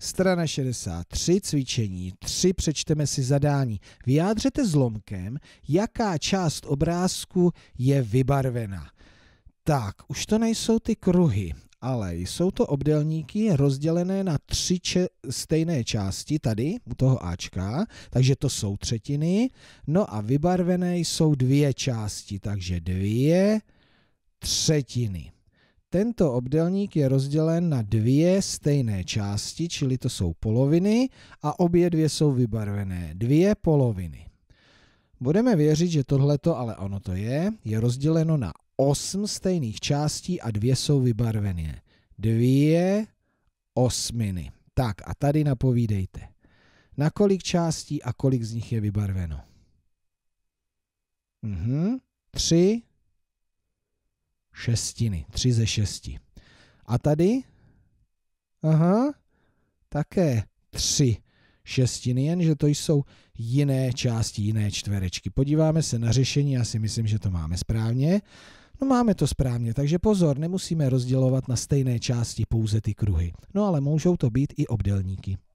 Strana 63, cvičení 3, přečteme si zadání. Vyjádřete zlomkem, jaká část obrázku je vybarvena. Tak, už to nejsou ty kruhy, ale jsou to obdelníky rozdělené na tři če- stejné části tady, u toho Ačka, takže to jsou třetiny. No a vybarvené jsou dvě části, takže dvě třetiny. Tento obdelník je rozdělen na dvě stejné části, čili to jsou poloviny a obě dvě jsou vybarvené. Dvě poloviny. Budeme věřit, že tohleto, ale ono to je, je rozděleno na osm stejných částí a dvě jsou vybarvené. Dvě osminy. Tak a tady napovídejte. Na kolik částí a kolik z nich je vybarveno? Mhm. Tři šestiny. tři ze šesti. A tady? Aha, také tři šestiny, jenže to jsou jiné části, jiné čtverečky. Podíváme se na řešení, já si myslím, že to máme správně. No máme to správně, takže pozor, nemusíme rozdělovat na stejné části pouze ty kruhy. No ale můžou to být i obdelníky.